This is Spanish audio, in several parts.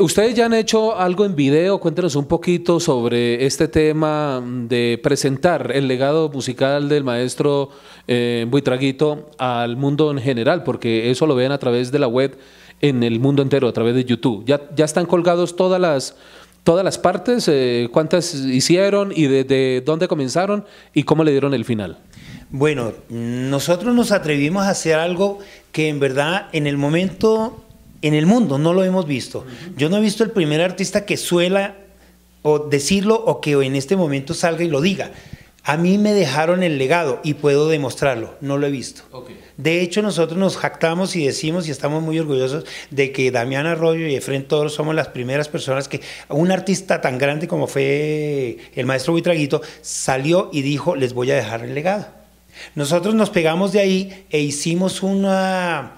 Ustedes ya han hecho algo en video, cuéntenos un poquito sobre este tema de presentar el legado musical del maestro eh, Buitraguito al mundo en general, porque eso lo ven a través de la web en el mundo entero, a través de YouTube. Ya, ya están colgados todas las, todas las partes, eh, cuántas hicieron y desde de dónde comenzaron y cómo le dieron el final. Bueno, nosotros nos atrevimos a hacer algo que en verdad en el momento en el mundo no lo hemos visto. Yo no he visto el primer artista que suela o decirlo o que en este momento salga y lo diga. A mí me dejaron el legado y puedo demostrarlo, no lo he visto. De hecho, nosotros nos jactamos y decimos y estamos muy orgullosos de que Damián Arroyo y Efren Toro somos las primeras personas que un artista tan grande como fue el maestro Buitraguito salió y dijo, les voy a dejar el legado. Nosotros nos pegamos de ahí e hicimos una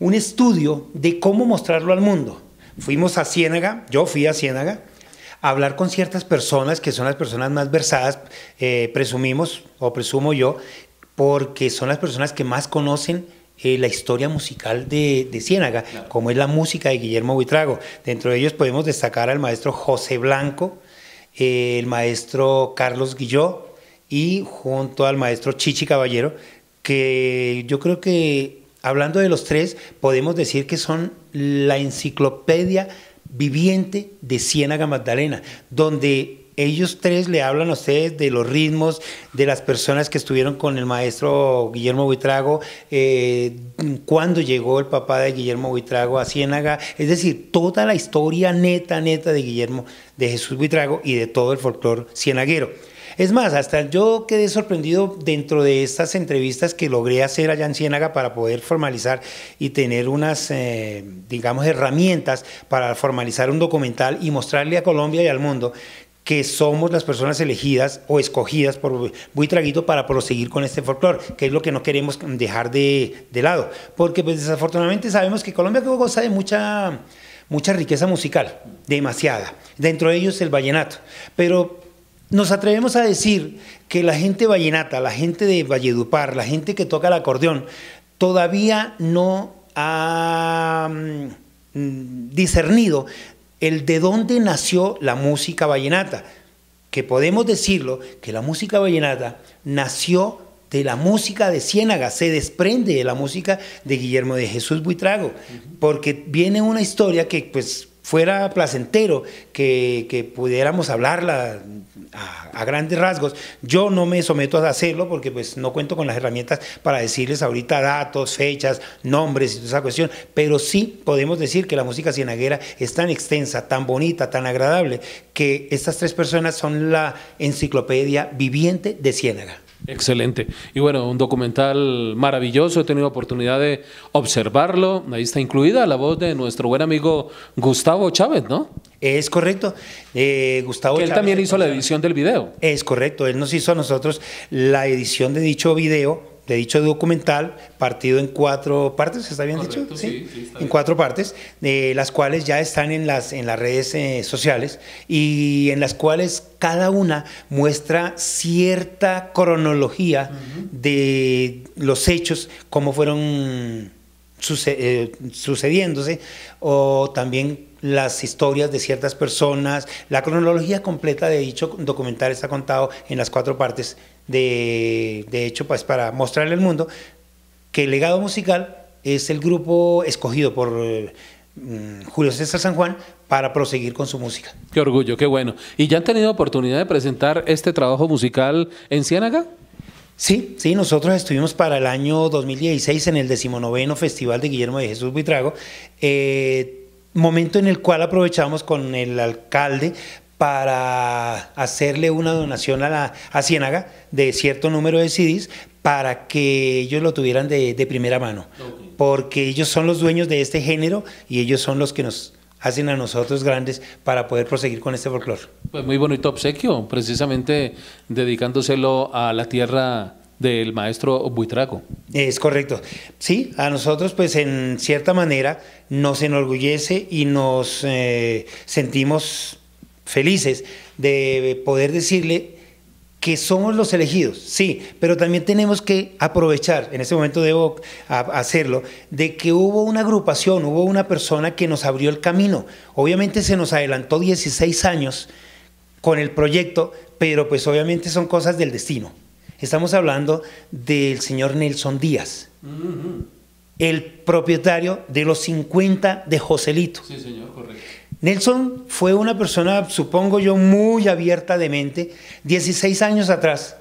un estudio de cómo mostrarlo al mundo. Fuimos a Ciénaga, yo fui a Ciénaga, a hablar con ciertas personas que son las personas más versadas, eh, presumimos o presumo yo, porque son las personas que más conocen eh, la historia musical de, Ciénaga, como es la música de Guillermo Buitrago. Dentro de ellos podemos destacar al maestro José Blanco, eh, el maestro Carlos Guilló y junto al maestro Chichi Caballero, que yo creo que hablando de los tres, podemos decir que son la enciclopedia viviente de Ciénaga Magdalena, donde ellos tres le hablan a ustedes de los ritmos, de las personas que estuvieron con el maestro Guillermo Buitrago, eh, cuando llegó el papá de Guillermo Buitrago a Ciénaga, es decir, toda la historia neta, neta de Guillermo, de Jesús Buitrago y de todo el folclor cienaguero. Es más, hasta yo quedé sorprendido dentro de estas entrevistas que logré hacer allá en Ciénaga para poder formalizar y tener unas, eh, digamos, herramientas para formalizar un documental y mostrarle a Colombia y al mundo que somos las personas elegidas o escogidas por traguito para proseguir con este folclore, que es lo que no queremos dejar de, lado, porque pues, desafortunadamente sabemos que Colombia goza de mucha, mucha riqueza musical, demasiada, dentro de ellos el vallenato, pero nos atrevemos a decir que la gente vallenata, la gente de Valledupar, la gente que toca el acordeón, todavía no ha mm, discernido el de dónde nació la música vallenata. Que podemos decirlo, que la música vallenata nació de la música de Ciénaga, se desprende de la música de Guillermo de Jesús Buitrago, porque viene una historia que pues fuera placentero, que, pudiéramos hablarla a, grandes rasgos. Yo no me someto a hacerlo porque pues no cuento con las herramientas para decirles ahorita datos, fechas, nombres y toda esa cuestión, pero sí podemos decir que la música cienaguera es tan extensa, tan bonita, tan agradable, que estas tres personas son la enciclopedia viviente de Ciénaga. Excelente. Y bueno, un documental maravilloso, he tenido oportunidad de observarlo, ahí está incluida la voz de nuestro buen amigo Gustavo Chávez, ¿no? Es correcto. Eh, Gustavo él también hizo la edición del video. Es correcto, él nos hizo a nosotros la edición de dicho video de dicho documental, partido en cuatro partes, ¿está bien dicho? Sí, en cuatro partes, de eh, las cuales ya están en las, en las redes eh, sociales y en las cuales cada una muestra cierta cronología de los hechos, cómo fueron eh, sucediéndose, o también las historias de ciertas personas. La cronología completa de dicho documental está contado en las cuatro partes de, hecho, pues para mostrarle al mundo que el legado musical es el grupo escogido por mm, Julio César San Juan para proseguir con su música. Qué orgullo, qué bueno. ¿Y ya han tenido oportunidad de presentar este trabajo musical en Ciénaga? Sí, sí, nosotros estuvimos para el año 2016 en el decimonoveno Festival de Guillermo de Jesús Buitrago, eh, momento en el cual aprovechamos con el alcalde para hacerle una donación a, la, Ciénaga de cierto número de CDs para que ellos lo tuvieran de, primera mano. Porque ellos son los dueños de este género y ellos son los que nos hacen a nosotros grandes para poder proseguir con este folclore. Pues muy bonito obsequio, precisamente dedicándoselo a la tierra del maestro Buitraco. Es correcto. Sí, a nosotros pues en cierta manera nos enorgullece y nos eh, sentimos felices de poder decirle que somos los elegidos, sí, pero también tenemos que aprovechar, en este momento debo hacerlo, de que hubo una agrupación, hubo una persona que nos abrió el camino. Obviamente se nos adelantó 16 años con el proyecto, pero pues obviamente son cosas del destino. Estamos hablando del señor Nelson Díaz, el propietario de los 50 de Joselito. Sí, señor, correcto. Nelson fue una persona, supongo yo, muy abierta de mente. 16 años atrás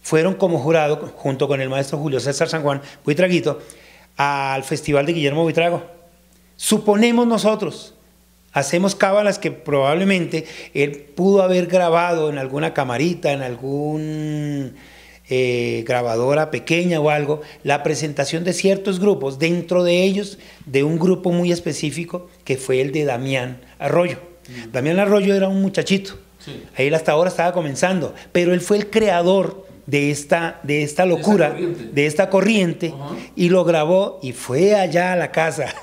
fueron como jurado, junto con el maestro Julio César San Juan Buitraguito, al Festival de Guillermo Buitrago. Suponemos nosotros, hacemos cábalas que probablemente él pudo haber grabado en alguna camarita, en algún eh, grabadora pequeña o algo, la presentación de ciertos grupos, dentro de ellos de un grupo muy específico que fue el de Damián Arroyo. Damián Arroyo era un muchachito. Sí. Ahí hasta ahora estaba comenzando, pero él fue el creador de esta, de esta locura, de, esta corriente, y lo grabó y fue allá a la casa.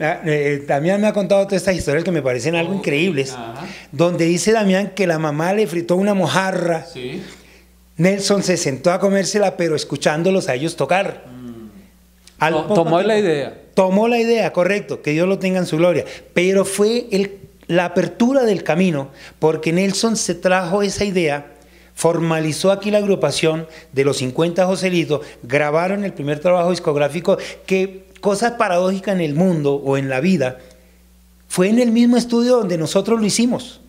Ah, eh, eh, Damián me ha contado todas estas historias que me parecen algo increíbles, donde dice Damián que la mamá le fritó una mojarra. Nelson se sentó a comérsela, pero escuchándolos a ellos tocar tomó la idea. Tomó la idea, correcto, que Dios lo tenga en su gloria. Pero fue la apertura del camino, porque Nelson se trajo esa idea formalizó aquí la agrupación de los 50 Joselitos, grabaron el primer trabajo discográfico, que cosas paradójicas en el mundo o en la vida, fue en el mismo estudio donde nosotros lo hicimos.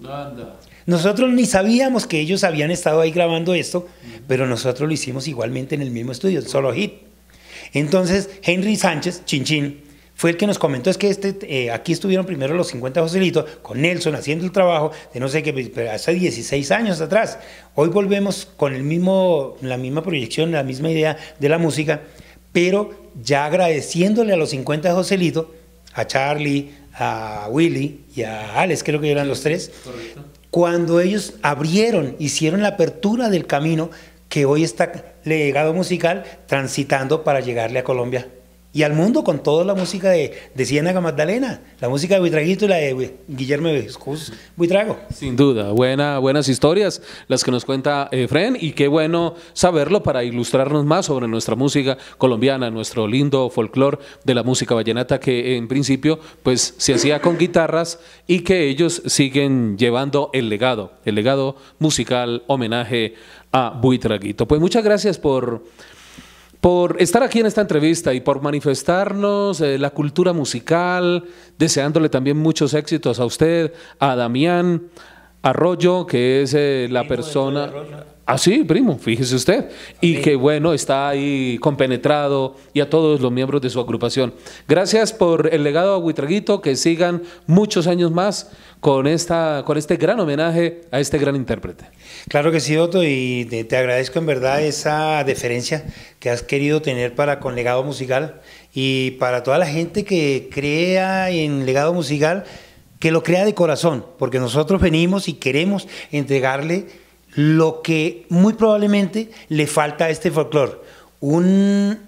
Nosotros ni sabíamos que ellos habían estado ahí grabando esto, pero nosotros lo hicimos igualmente en el mismo estudio, solo hit. Entonces, Henry Sánchez, Chinchín, fue el que nos comentó, es que este, eh, aquí estuvieron primero los 50 Joselito, con Nelson haciendo el trabajo de no sé qué, pero hace 16 años atrás. Hoy volvemos con el mismo, la misma proyección, la misma idea de la música, pero ya agradeciéndole a los 50 Joselito, a Charlie, a Willy y a Alex, creo que eran los tres, cuando ellos abrieron, hicieron la apertura del camino que hoy está legado musical transitando para llegarle a Colombia y al mundo con toda la música de, Ciénaga Magdalena, la música de Buitraguito y la de Guillermo Escus Buitrago. Sin duda, buena, buenas historias las que nos cuenta Efren eh, y qué bueno saberlo para ilustrarnos más sobre nuestra música colombiana, nuestro lindo folclore de la música vallenata que en principio pues se hacía con guitarras y que ellos siguen llevando el legado, el legado musical homenaje a Buitraguito. Pues muchas gracias por por estar aquí en esta entrevista y por manifestarnos eh, la cultura musical, deseándole también muchos éxitos a usted, a Damián, Arroyo, que es eh, la persona... Ah, sí, primo, fíjese usted. Y que bueno, está ahí compenetrado y a todos los miembros de su agrupación. Gracias por el legado a Huitraguito, que sigan muchos años más con, esta, con este gran homenaje a este gran intérprete. Claro que sí, Otto, y te, agradezco en verdad esa deferencia que has querido tener para con legado musical y para toda la gente que crea en legado musical que lo crea de corazón, porque nosotros venimos y queremos entregarle lo que muy probablemente le falta a este folclore, un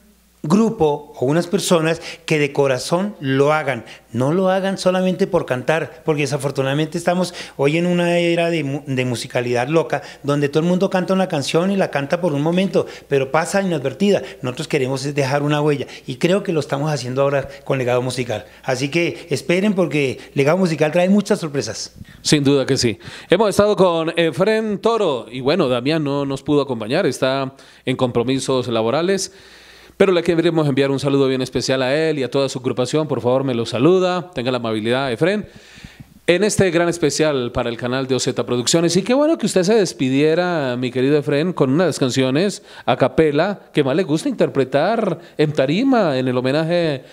grupo o unas personas que de corazón lo hagan. No lo hagan solamente por cantar, porque desafortunadamente estamos hoy en una era de, musicalidad loca, donde todo el mundo canta una canción y la canta por un momento, pero pasa inadvertida. Nosotros queremos dejar una huella y creo que lo estamos haciendo ahora con Legado Musical. Así que esperen porque Legado Musical trae muchas sorpresas. Sin duda que sí. Hemos estado con Efren Toro y bueno, Damián no nos pudo acompañar, está en compromisos laborales. Pero le queremos enviar un saludo bien especial a él y a toda su agrupación. Por favor, me lo saluda. Tenga la amabilidad, Efren. En este gran especial para el canal de OZ Producciones. Y qué bueno que usted se despidiera, mi querido Efren, con una de las canciones a capela que más le gusta interpretar en tarima, en el homenaje,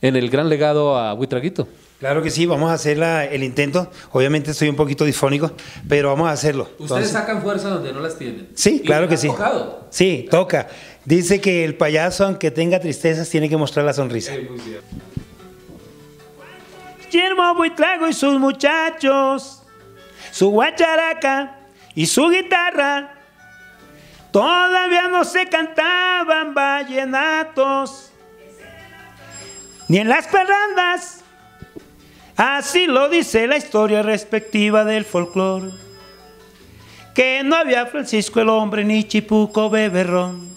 en el gran legado a Huitraguito. Claro que sí, vamos a hacer el intento. Obviamente estoy un poquito disfónico, pero vamos a hacerlo. Ustedes sacan fuerza donde no las tienen. Sí, claro que sí. Sí, toca. Dice que el payaso, aunque tenga tristezas, tiene que mostrar la sonrisa. muy Guillermo y sus muchachos, su guacharaca y su guitarra, todavía no se cantaban vallenatos, ni en las perrandas. Así lo dice la historia respectiva del folclore. Que no había Francisco el hombre ni Chipuco beberrón.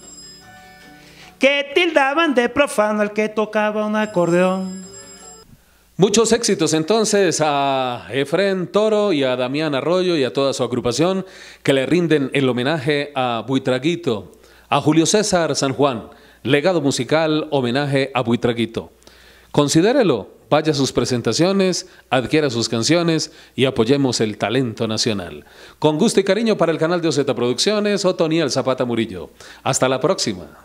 Que tildaban de profano al que tocaba un acordeón. Muchos éxitos entonces a Efren Toro y a Damián Arroyo y a toda su agrupación que le rinden el homenaje a Buitraguito, a Julio César San Juan, legado musical homenaje a Buitraguito. Considérelo vaya sus presentaciones, adquiera sus canciones y apoyemos el talento nacional. Con gusto y cariño para el canal de OZ Producciones, Otoniel Zapata Murillo. Hasta la próxima.